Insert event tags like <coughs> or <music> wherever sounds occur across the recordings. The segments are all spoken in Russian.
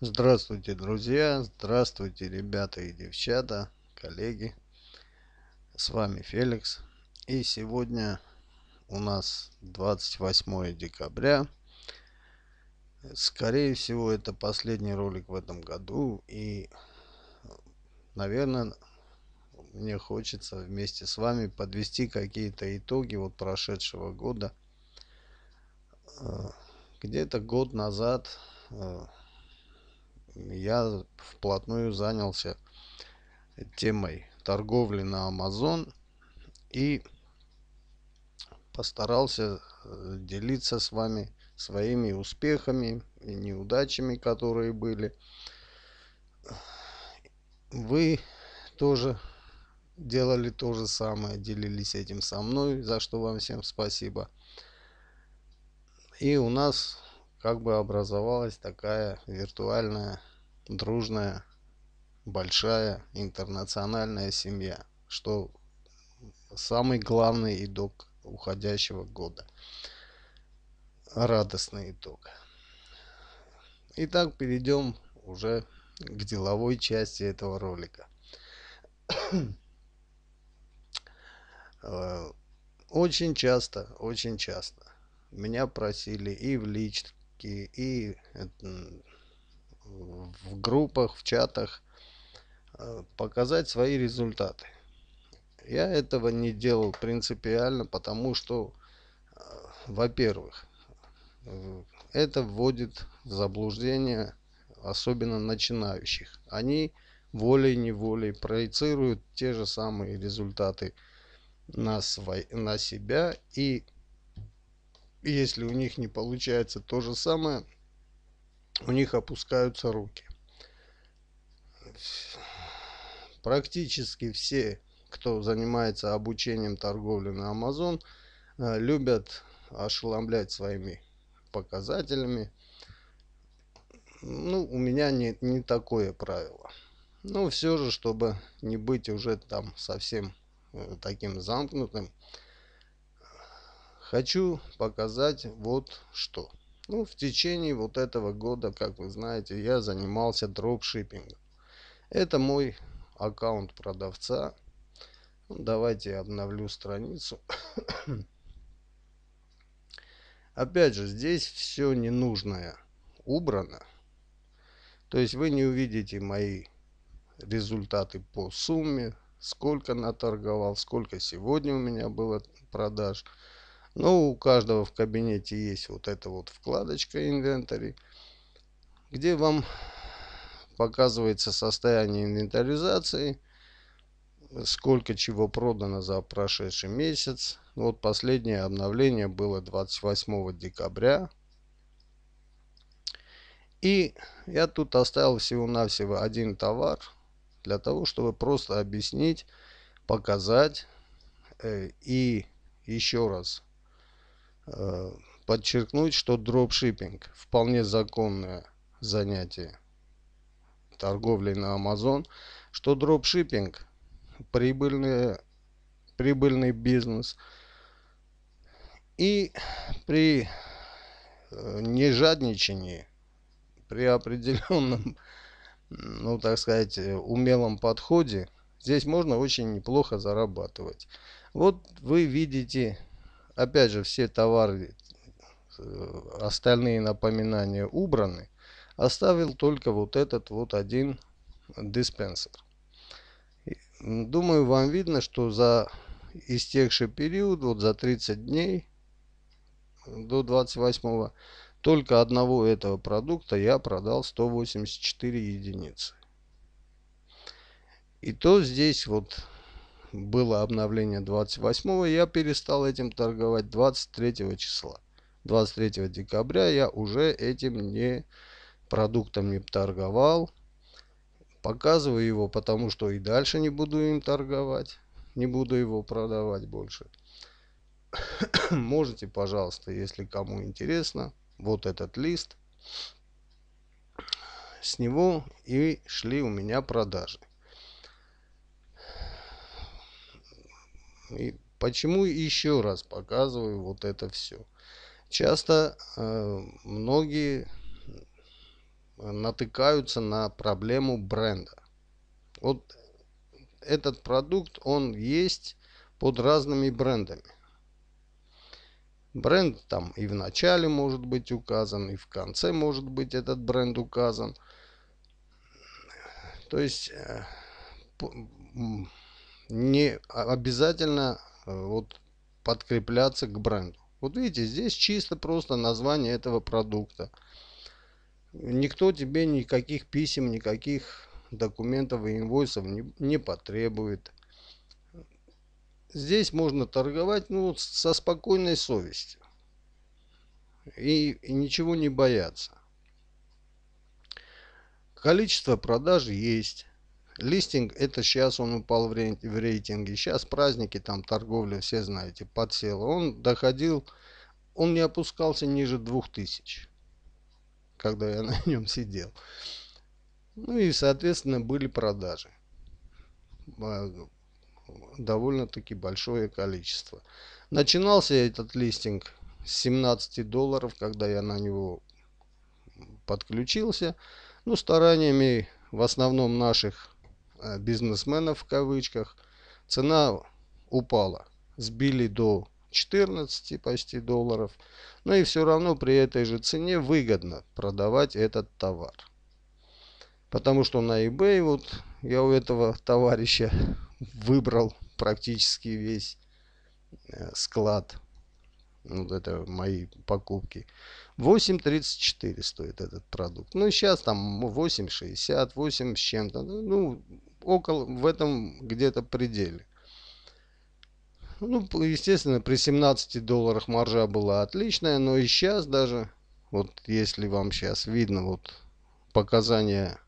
Здравствуйте, друзья! Здравствуйте, ребята и девчата, коллеги! С вами Феликс. И сегодня у нас 28 декабря. Скорее всего, это последний ролик в этом году. И, наверное, мне хочется вместе с вами подвести какие-то итоги вот прошедшего года. Э, где-то год назад э, я вплотную занялся темой торговли на Amazon и постарался э, делиться с вами своими успехами и неудачами, которые были. Вы тоже делали то же самое, делились этим со мной, за что вам всем спасибо. И у нас как бы образовалась такая виртуальная, дружная, большая интернациональная семья, что самый главный итог уходящего года. Радостный итог. Итак, перейдем уже к деловой части этого ролика. Э, очень часто, очень часто меня просили и в личных и эм, в группах, в чатах э, показать свои результаты. Я этого не делал принципиально, потому что, э, во-первых, э, это вводит в заблуждение особенно начинающих. Они волей-неволей проецируют те же самые результаты на, свой, на себя и если у них не получается то же самое, у них опускаются руки. Практически все, кто занимается обучением торговли на Amazon, э, любят ошеломлять своими показателями. Ну, у меня не, не такое правило. Но все же, чтобы не быть уже там совсем э, таким замкнутым, Хочу показать вот что. Ну, в течение вот этого года, как вы знаете, я занимался дропшиппингом. Это мой аккаунт продавца. Ну, давайте я обновлю страницу. <coughs> Опять же, здесь все ненужное убрано. То есть вы не увидите мои результаты по сумме, сколько наторговал, сколько сегодня у меня было продаж. Ну, у каждого в кабинете есть вот эта вот вкладочка инвентарь, где вам показывается состояние инвентаризации, сколько чего продано за прошедший месяц. Вот последнее обновление было 28 декабря. И я тут оставил всего-навсего один товар для того, чтобы просто объяснить, показать э, и еще раз Э, подчеркнуть, что дропшиппинг вполне законное занятие торговлей на Amazon, что дропшиппинг прибыльный, прибыльный бизнес. И при э, нежадничании, при определенном, ну так сказать, э, умелом подходе, здесь можно очень неплохо зарабатывать. Вот вы видите опять же, все товары, э, остальные напоминания убраны. Оставил только вот этот вот один диспенсер. Думаю, вам видно, что за истекший период, вот за 30 дней до 28 только одного этого продукта я продал 184 единицы. И то здесь вот было обновление 28, я перестал этим торговать 23 числа. 23 декабря я уже этим не продуктом не торговал. Показываю его, потому что и дальше не буду им торговать. Не буду его продавать больше. <coughs> Можете, пожалуйста, если кому интересно, вот этот лист. С него и шли у меня продажи. И почему еще раз показываю вот это все? Часто э, многие натыкаются на проблему бренда. Вот этот продукт, он есть под разными брендами. Бренд там и в начале может быть указан, и в конце может быть этот бренд указан. То есть э, не обязательно э, вот подкрепляться к бренду. Вот видите, здесь чисто просто название этого продукта. Никто тебе никаких писем, никаких документов и инвойсов не, не потребует. Здесь можно торговать ну, со спокойной совестью. И, и ничего не бояться. Количество продаж есть. Листинг это сейчас он упал в рейтинге. Сейчас праздники, там торговля, все знаете, подсел. Он доходил, он не опускался ниже 2000, когда я <laughs> на нем сидел. Ну и, соответственно, были продажи. Довольно-таки большое количество. Начинался этот листинг с 17 долларов, когда я на него подключился. Ну, стараниями в основном наших Э, бизнесмена в кавычках, цена упала. Сбили до 14 почти долларов. Но ну и все равно при этой же цене выгодно продавать этот товар. Потому что на eBay вот я у этого товарища <laughs> выбрал практически весь э, склад. Вот это мои покупки. 8.34 стоит этот продукт. Ну, сейчас там 8.60, 8 с чем-то. Ну, около, в этом где-то пределе. Ну, естественно, при 17 долларах маржа была отличная, но и сейчас даже, вот если вам сейчас видно вот показания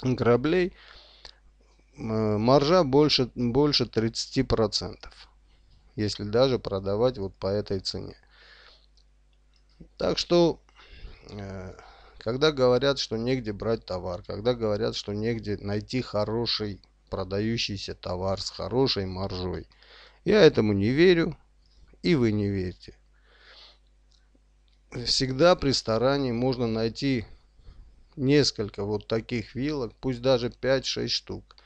кораблей, э, маржа больше, больше 30%, если даже продавать вот по этой цене. Так что э, когда говорят, что негде брать товар, когда говорят, что негде найти хороший продающийся товар с хорошей маржой. Я этому не верю, и вы не верите. Всегда при старании можно найти несколько вот таких вилок, пусть даже 5-6 штук,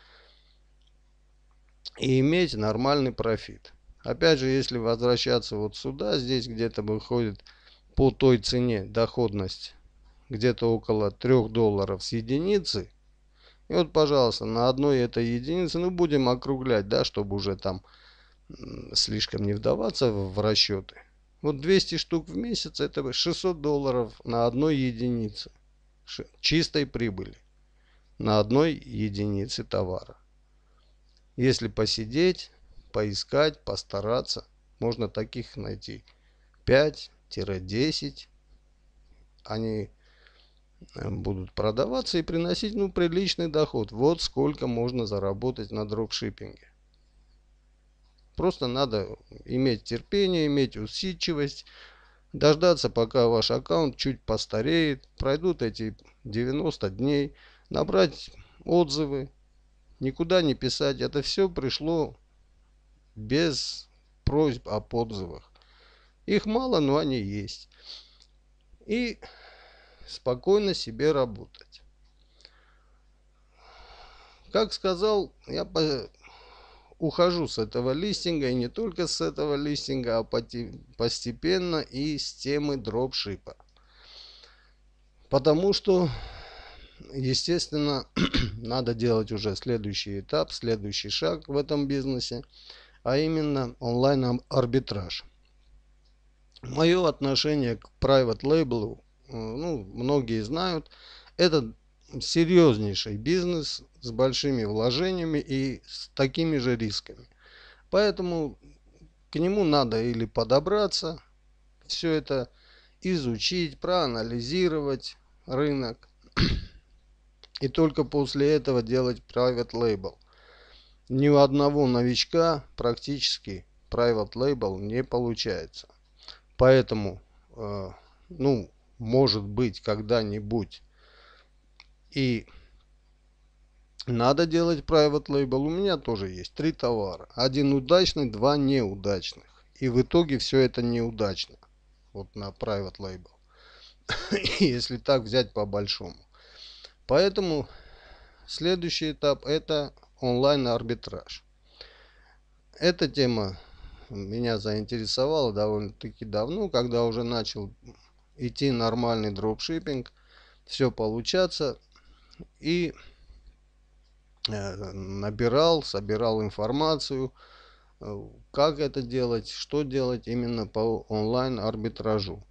и иметь нормальный профит. Опять же, если возвращаться вот сюда, здесь где-то выходит по той цене доходность где-то около 3 долларов с единицы. И вот, пожалуйста, на одной этой единице, ну, будем округлять, да, чтобы уже там слишком не вдаваться в расчеты. Вот 200 штук в месяц, это 600 долларов на одной единице чистой прибыли на одной единице товара. Если посидеть, поискать, постараться, можно таких найти 5-10. Они будут продаваться и приносить ну, приличный доход. Вот сколько можно заработать на дропшиппинге. Просто надо иметь терпение, иметь усидчивость, дождаться, пока ваш аккаунт чуть постареет, пройдут эти 90 дней, набрать отзывы, никуда не писать. Это все пришло без просьб о отзывах. Их мало, но они есть. И спокойно себе работать. Как сказал, я по... ухожу с этого листинга, и не только с этого листинга, а постепенно и с темы дропшипа. Потому что, естественно, <clears throat> надо делать уже следующий этап, следующий шаг в этом бизнесе, а именно онлайн-арбитраж. Мое отношение к private label Э, ну, многие знают, это серьезнейший бизнес с большими вложениями и с такими же рисками. Поэтому к нему надо или подобраться, все это изучить, проанализировать рынок и только после этого делать private label. Ни у одного новичка практически private label не получается. Поэтому, э, ну, может быть когда-нибудь. И надо делать private label. У меня тоже есть три товара. Один удачный, два неудачных. И в итоге все это неудачно. Вот на private label. <laughs> Если так взять по большому. Поэтому следующий этап это онлайн арбитраж. Эта тема меня заинтересовала довольно-таки давно, когда уже начал идти нормальный дропшиппинг, все получаться. И э, набирал, собирал информацию, э, как это делать, что делать именно по онлайн-арбитражу,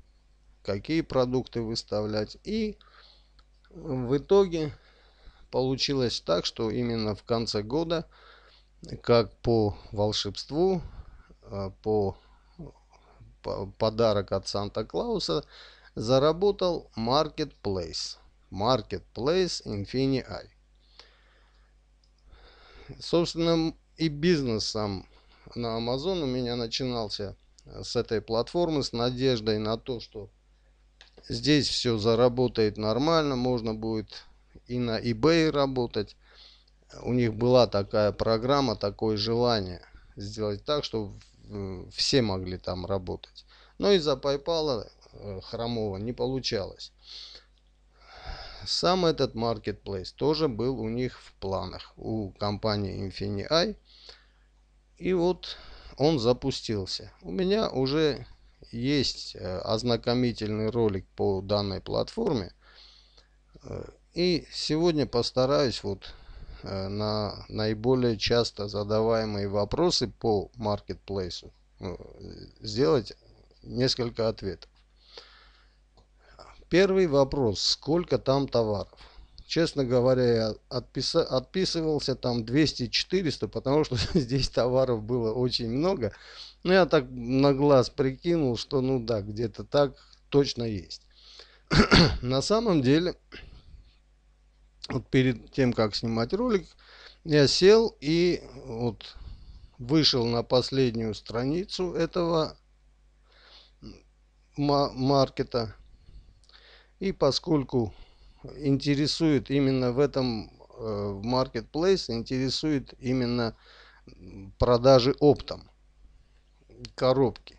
какие продукты выставлять. И в итоге получилось так, что именно в конце года, как по волшебству, э, по подарок от Санта-Клауса, заработал Marketplace. Marketplace Infini-i. Собственно, и бизнесом на Amazon у меня начинался с этой платформы, с надеждой на то, что здесь все заработает нормально, можно будет и на eBay работать. У них была такая программа, такое желание сделать так, чтобы э, все могли там работать. Но ну из-за PayPal Э, хромого не получалось. Сам этот marketplace тоже был у них в планах, у компании Infini И вот он запустился. У меня уже есть э, ознакомительный ролик по данной платформе. Э, и сегодня постараюсь вот на наиболее часто задаваемые вопросы по маркетплейсу сделать несколько ответов. Первый вопрос, сколько там товаров? Честно говоря, я отписа, отписывался там 200-400, потому что <laughs> здесь товаров было очень много. Но ну, я так на глаз прикинул, что ну да, где-то так точно есть. <clears throat> на самом деле, вот перед тем, как снимать ролик, я сел и вот вышел на последнюю страницу этого маркета и поскольку интересует именно в этом э, в Marketplace, интересует именно продажи оптом коробки.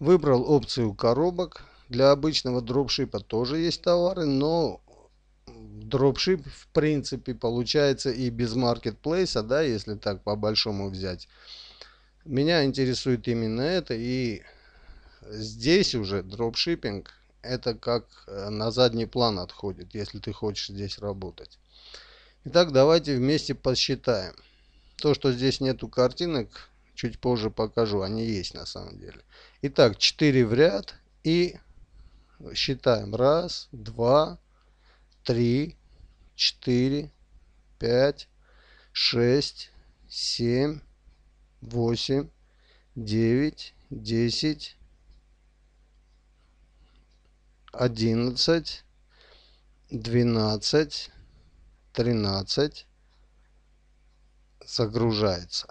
Выбрал опцию коробок. Для обычного дропшипа тоже есть товары, но дропшип в принципе получается и без маркетплейса, да, если так по большому взять. Меня интересует именно это и здесь уже дропшиппинг это как э, на задний план отходит, если ты хочешь здесь работать. Итак, давайте вместе посчитаем. То, что здесь нету картинок, чуть позже покажу, они есть на самом деле. Итак, 4 в ряд и считаем. Раз, два, три, четыре, пять, шесть, семь, восемь, девять, десять, одиннадцать, двенадцать, тринадцать. Загружается.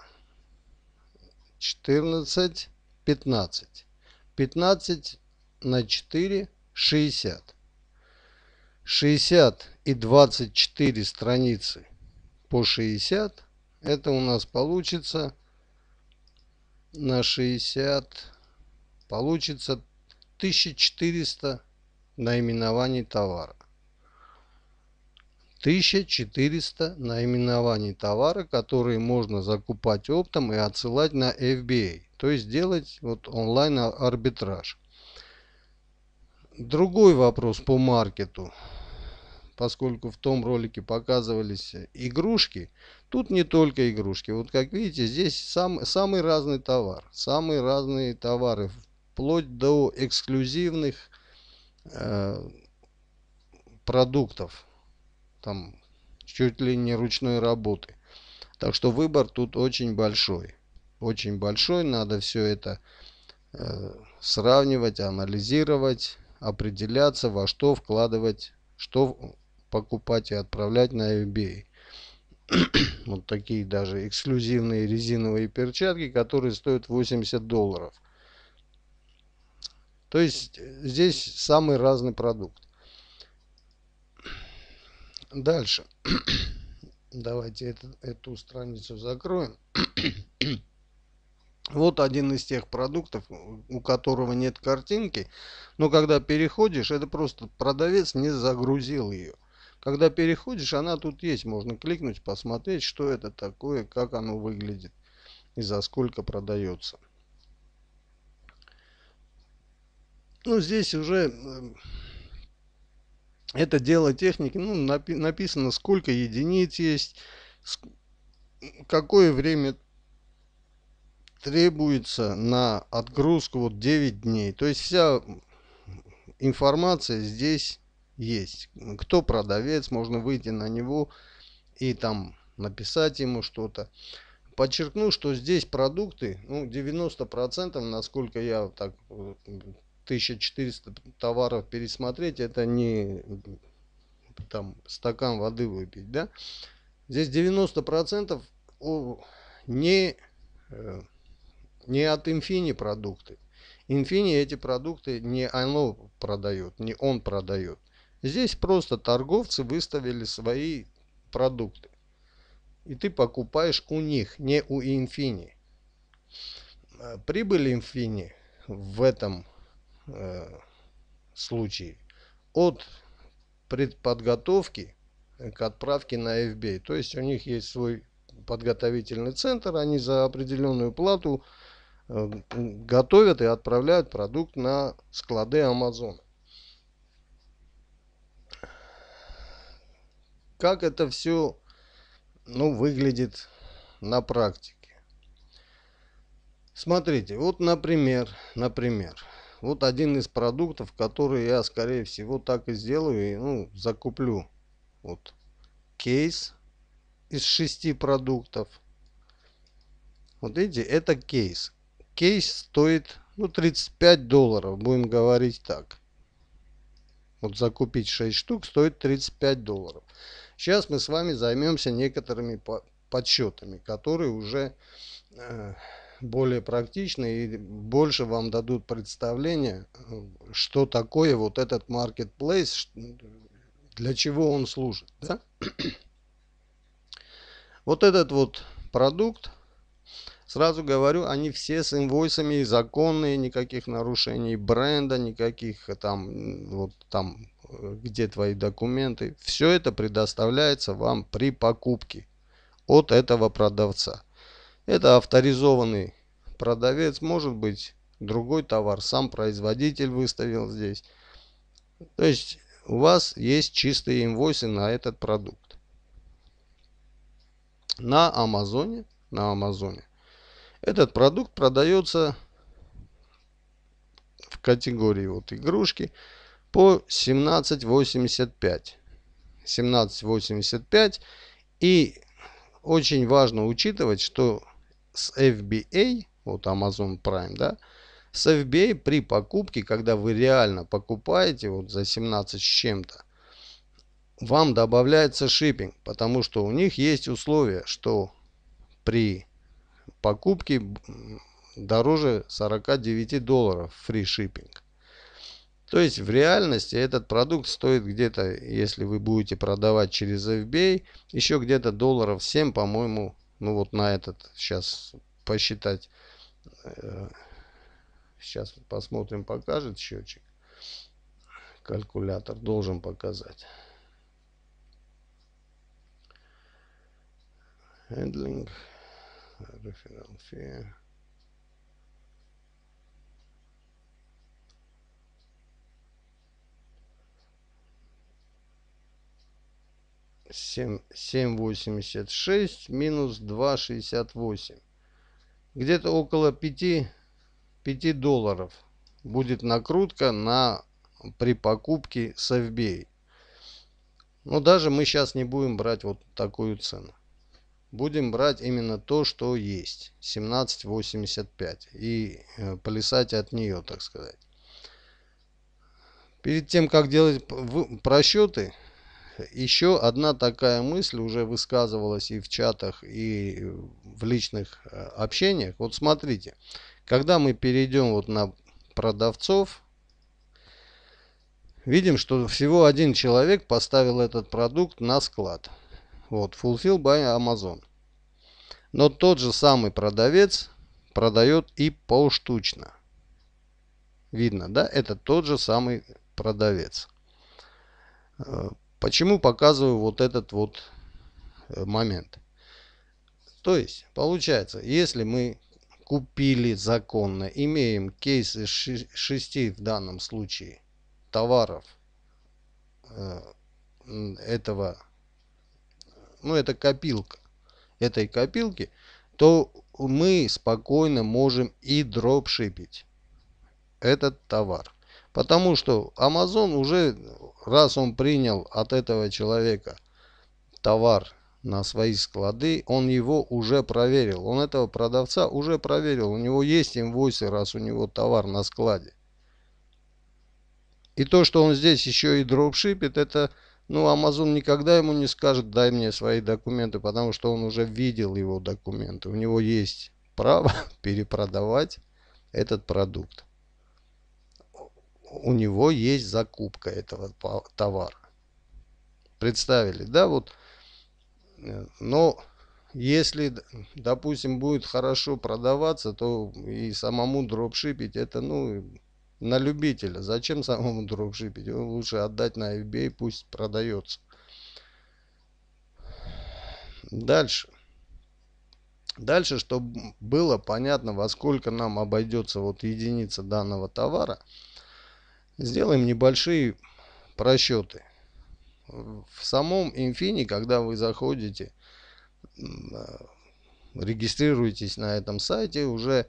четырнадцать, пятнадцать. Пятнадцать на четыре шестьдесят. 60 и 24 страницы по 60, это у нас получится на 60, получится 1400 наименований товара. 1400 наименований товара, которые можно закупать оптом и отсылать на FBA, то есть делать вот онлайн арбитраж. Другой вопрос по маркету. Поскольку в том ролике показывались игрушки, тут не только игрушки. Вот как видите, здесь сам, самый разный товар. Самые разные товары, вплоть до эксклюзивных товаров Э, продуктов. Там чуть ли не ручной работы. Так что выбор тут очень большой. Очень большой. Надо все это э, сравнивать, анализировать, определяться, во что вкладывать, что покупать и отправлять на eBay. <coughs> вот такие даже эксклюзивные резиновые перчатки, которые стоят 80 долларов. То есть э, здесь самый разный продукт. Дальше. <coughs> Давайте это, эту страницу закроем. <coughs> Вот один из тех продуктов, у которого нет картинки, но когда переходишь, это просто продавец не загрузил ее. Когда переходишь, она тут есть, можно кликнуть, посмотреть, что это такое, как оно выглядит и за сколько продается. Ну, здесь уже э, это дело техники. Ну, напи написано, сколько единиц есть, какое время требуется на отгрузку вот 9 дней. То есть вся информация здесь есть. Кто продавец, можно выйти на него и там написать ему что-то. Подчеркну, что здесь продукты, ну, 90%, насколько я так э, 1400 товаров пересмотреть, это не там стакан воды выпить, да? Здесь 90% не, э, не от Infini продукты. Infini эти продукты не оно продает, не он продает. Здесь просто торговцы выставили свои продукты. И ты покупаешь у них, не у Infini Прибыль Infini в этом э, случае от предподготовки к отправке на FBA. То есть у них есть свой подготовительный центр, они за определенную плату э, готовят и отправляют продукт на склады Amazon. Как это все ну, выглядит на практике? Смотрите, вот, например, например, вот один из продуктов, который я, скорее всего, так и сделаю и ну, закуплю. Вот кейс из шести продуктов. Вот видите, это кейс. Кейс стоит ну, 35 долларов, будем говорить так. Вот закупить 6 штук стоит 35 долларов. Сейчас мы с вами займемся некоторыми подсчетами, которые уже э, более практичны и больше вам дадут представление, что такое вот этот marketplace, для чего он служит. Да? <clears throat> Вот этот вот продукт, сразу говорю, они все с инвойсами законные, никаких нарушений бренда, никаких там, вот там, где твои документы. Все это предоставляется вам при покупке от этого продавца. Это авторизованный продавец, может быть другой товар, сам производитель выставил здесь. То есть у вас есть чистые инвойсы на этот продукт. На Амазоне, на Амазоне этот продукт продается в категории вот игрушки по 17.85. 17.85 и очень важно учитывать, что с FBA, вот Amazon Prime, да, с FBA при покупке, когда вы реально покупаете вот за 17 с чем-то, вам добавляется шиппинг, потому что у них есть условие, что при покупке дороже 49 долларов free shipping. То есть в реальности этот продукт стоит где-то, если вы будете продавать через FBA, еще где-то долларов 7, по-моему, ну вот на этот сейчас посчитать. Сейчас э, посмотрим, покажет счетчик. Калькулятор должен показать. Handling, referral fee. 7,86 минус 2,68. Где-то около 5, 5 долларов будет накрутка на, при покупке Совбей. Но даже мы сейчас не будем брать вот такую цену. Будем брать именно то, что есть. 17,85. И э, плясать от нее, так сказать. Перед тем, как делать просчеты, еще одна такая мысль уже высказывалась и в чатах, и в личных э, общениях. Вот смотрите, когда мы перейдем вот на продавцов, видим, что всего один человек поставил этот продукт на склад. Вот, Fulfill by Amazon. Но тот же самый продавец продает и поштучно. Видно, да? Это тот же самый продавец. Э, Почему показываю вот этот вот э, момент? То есть, получается, если мы купили законно, имеем кейсы 6 в данном случае товаров э, этого, ну это копилка, этой копилки, то мы спокойно можем и дропшипить этот товар. Потому что Amazon уже Раз он принял от этого человека товар на свои склады, он его уже проверил. Он этого продавца уже проверил. У него есть инвойсы, раз у него товар на складе. И то, что он здесь еще и дропшипит, это... Ну, Amazon никогда ему не скажет, дай мне свои документы, потому что он уже видел его документы. У него есть право <laughs> перепродавать этот продукт у него есть закупка этого товара. Представили, да, вот. Э, но если, допустим, будет хорошо продаваться, то и самому дропшипить, это, ну, на любителя. Зачем самому <laughs> дропшипить? Лучше отдать на FBA, пусть продается. Дальше. Дальше, чтобы было понятно, во сколько нам обойдется вот единица данного товара – Сделаем небольшие просчеты. В самом Infini, когда вы заходите, регистрируетесь на этом сайте, уже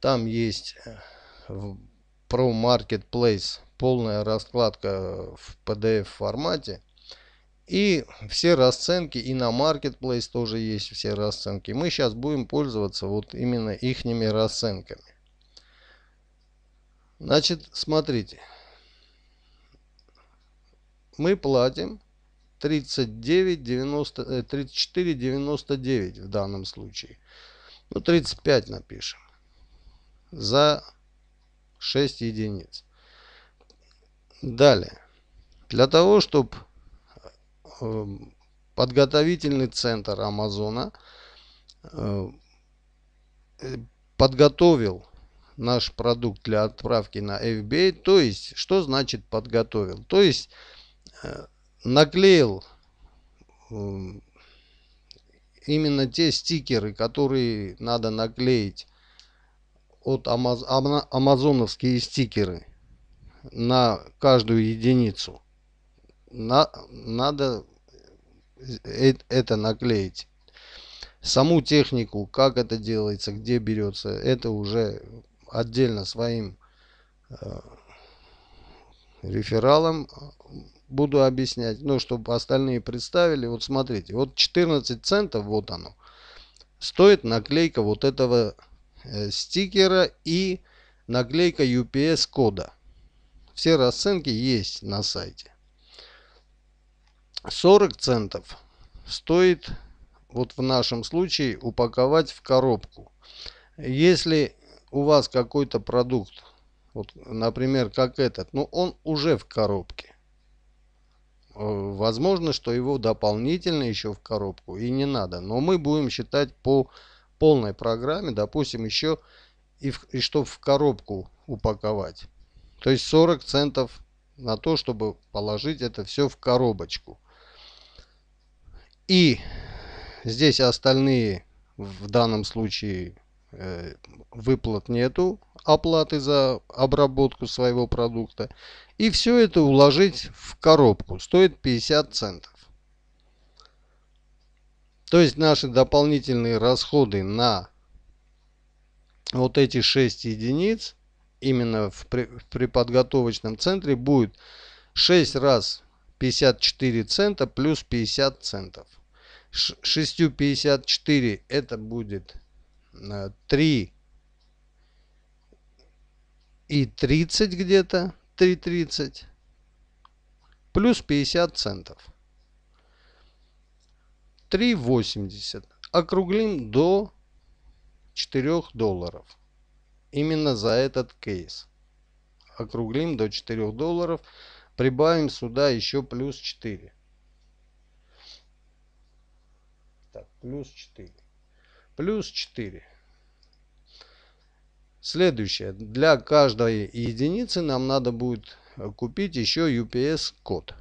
там есть Pro э, Marketplace полная раскладка в PDF формате. И все расценки, и на Marketplace тоже есть все расценки. Мы сейчас будем пользоваться вот именно ихними расценками. Значит, смотрите. Мы платим 34,99 э, в данном случае. Ну, 35 напишем. За 6 единиц. Далее. Для того, чтобы эм, подготовительный центр Амазона э, подготовил наш продукт для отправки на FBA. То есть, что значит подготовил? То есть, э, наклеил эм, именно те стикеры, которые надо наклеить от амазоновские стикеры на каждую единицу. На... Надо э, э, это наклеить. Саму технику, как это делается, где берется, это уже отдельно своим э, рефералам э, буду объяснять, ну, чтобы остальные представили. Вот смотрите, вот 14 центов, вот оно, стоит наклейка вот этого э, стикера и наклейка UPS кода. Все расценки есть на сайте. 40 центов стоит вот в нашем случае упаковать в коробку. Если у вас какой-то продукт, вот, например, как этот, но ну, он уже в коробке. Э, возможно, что его дополнительно еще в коробку и не надо. Но мы будем считать по полной программе, допустим, еще и, в, и что в коробку упаковать. То есть 40 центов на то, чтобы положить это все в коробочку. И здесь остальные в данном случае Э, выплат нету, оплаты за обработку своего продукта. И все это уложить в коробку. Стоит 50 центов. То есть наши дополнительные расходы на вот эти 6 единиц именно в, при, центре будет 6 раз 54 цента плюс 50 центов. 6,54 это будет 3 э, и 30 где-то, 3.30, плюс 50 центов. 3.80. Округлим до 4 долларов. Именно за этот кейс. Округлим до 4 долларов. Прибавим сюда еще плюс 4. Так, плюс 4 плюс 4. Следующее. Для каждой единицы нам надо будет купить еще UPS-код.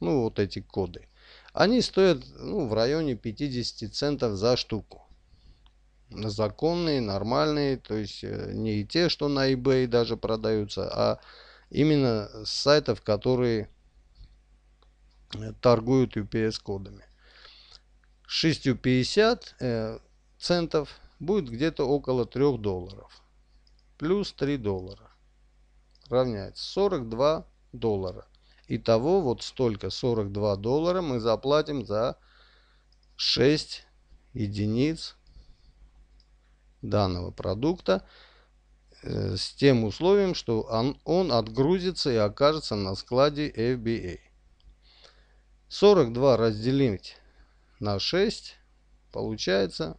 Ну, вот эти коды. Они стоят ну, в районе 50 центов за штуку. Законные, нормальные, то есть э, не те, что на eBay даже продаются, а именно с сайтов, которые э, торгуют UPS-кодами. 6,50 центов будет где-то около 3 долларов. Плюс 3 доллара равняется 42 доллара. Итого вот столько 42 доллара мы заплатим за 6 единиц данного продукта э, с тем условием, что он, он отгрузится и окажется на складе FBA. 42 разделить на 6 получается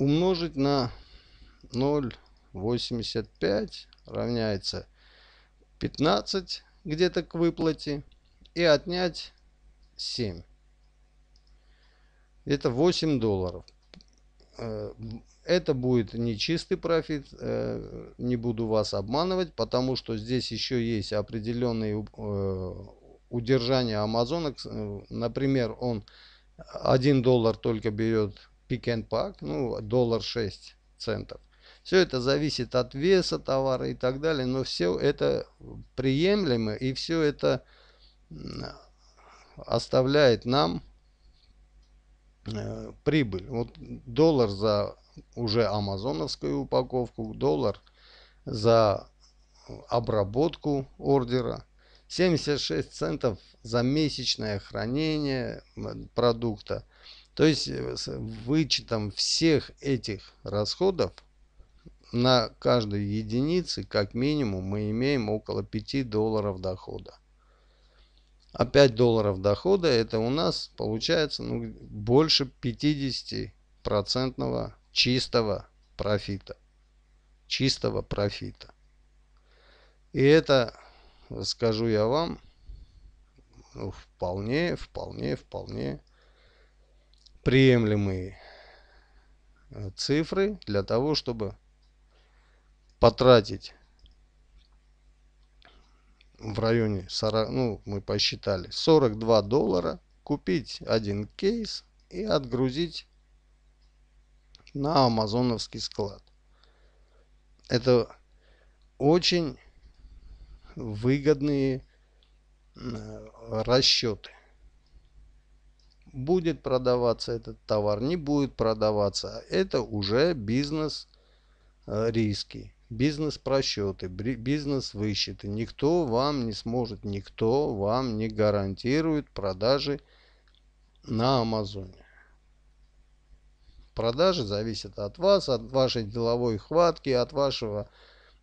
умножить на 0,85 равняется 15 где-то к выплате и отнять 7. Это 8 долларов. Э, это будет не чистый профит, э, не буду вас обманывать, потому что здесь еще есть определенные э, удержания Амазона. Например, он 1 доллар только берет Pick and Pack, ну, доллар 6 центов. Все это зависит от веса товара и так далее, но все это приемлемо и все это оставляет нам э, прибыль. Вот доллар за уже амазоновскую упаковку, доллар за обработку ордера, 76 центов за месячное хранение продукта, то есть э, вычетом всех этих расходов на каждую единицу как минимум мы имеем около 5 долларов дохода. А 5 долларов дохода это у нас получается ну, больше 50% чистого профита. Чистого профита. И это, скажу я вам, вполне, вполне, вполне приемлемые э, цифры для того, чтобы потратить в районе 40, ну, мы посчитали, 42 доллара, купить один кейс и отгрузить на амазоновский склад. Это очень выгодные э, расчеты будет продаваться этот товар, не будет продаваться. Это уже бизнес э, риски, бизнес просчеты, бизнес высчеты. Никто вам не сможет, никто вам не гарантирует продажи на Амазоне. Продажи зависят от вас, от вашей деловой хватки, от вашего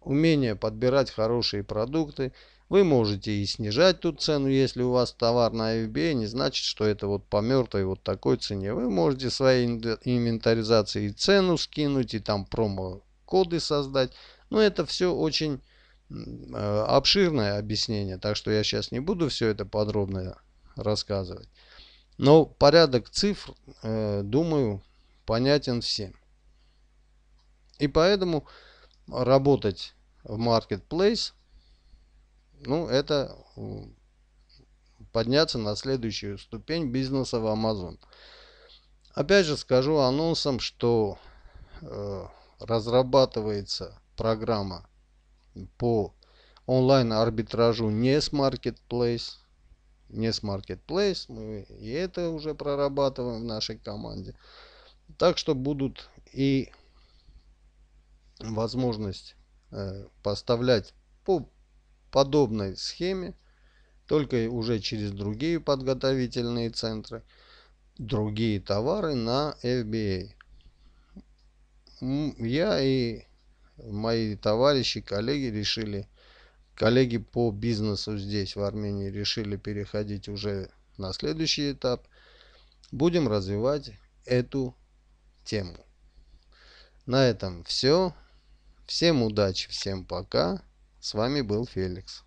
умения подбирать хорошие продукты вы можете и снижать ту цену, если у вас товар на FBA, не значит, что это вот по мертвой вот такой цене. Вы можете своей инвентаризации и цену скинуть, и там промо-коды создать. Но это все очень э, обширное объяснение, так что я сейчас не буду все это подробно рассказывать. Но порядок цифр, э, думаю, понятен всем. И поэтому работать в Marketplace – ну, это подняться на следующую ступень бизнеса в Amazon. Опять же скажу анонсом, что э, разрабатывается программа по онлайн-арбитражу не с Marketplace. Не с Marketplace. Мы и это уже прорабатываем в нашей команде. Так что будут и возможность э, поставлять по подобной схеме, только уже через другие подготовительные центры, другие товары на FBA. Я и мои товарищи, коллеги решили, коллеги по бизнесу здесь в Армении решили переходить уже на следующий этап. Будем развивать эту тему. На этом все. Всем удачи, всем пока. С вами был Феликс.